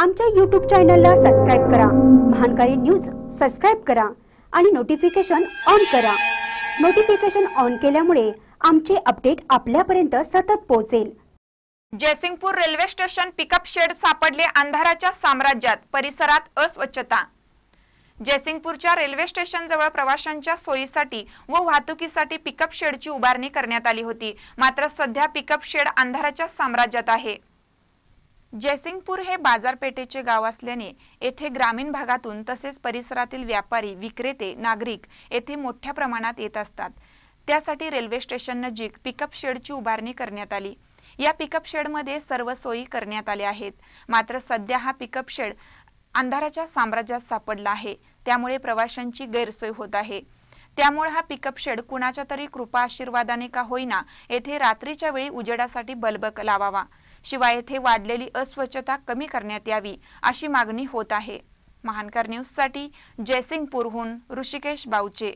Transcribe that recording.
आमच्या यूट्यूब चॅनलला सबस्क्राईब करा महानकारी न्यूज सबस्क्राईब करा आणि नोटिफिकेशन ऑन करा नोटिफिकेशन ऑन केल्यामुळे आमचे अपडेट आपल्यापर्यंत सतत पोहोचेल Jaysingpur railway station pickup shed सापडले अंधाराच्या साम्राज्यात परिसरात अस्वच्छता जयसिंगपूरच्या रेल्वे स्टेशन स्टेशनजवळ प्रवाशांच्या सोयीसाठी व वाहतुकीसाठी पिकअप शेडची उभारणी करण्यात आली होती मात्र सध्या पिकअप शेड अंधाराच्या साम्राज्यात आहे जयसिंगपूर हे बाजारपेठेचे गाव असल्याने येथे ग्रामीण भागातून तसेच परिसरातील व्यापारी विक्रेते नागरिक येथे मोठ्या प्रमाणात येत असतात त्यासाठी रेल्वे स्टेशन नजीक पिकअप शेडची उभारणी करण्यात आली या पिकअप शेडमध्ये सर्व सोयी करण्यात आल्या आहेत मात्र सध्या हा पिकअप शेड अंधाराच्या साम्राज्यात सापडला आहे त्यामुळे प्रवाशांची गैरसोय होत आहे त्यामुळे हा पिकअप शेड कुणाच्या तरी कृपा आशीर्वादाने का होईना येथे रात्रीच्या वेळी उजेडासाठी बल्ब लावावा शिवाय येथे वाढलेली अस्वच्छता कमी करण्यात यावी अशी मागणी होत आहे महानकर न्यूजसाठी जयसिंगपूरहून ऋषिकेश बावचे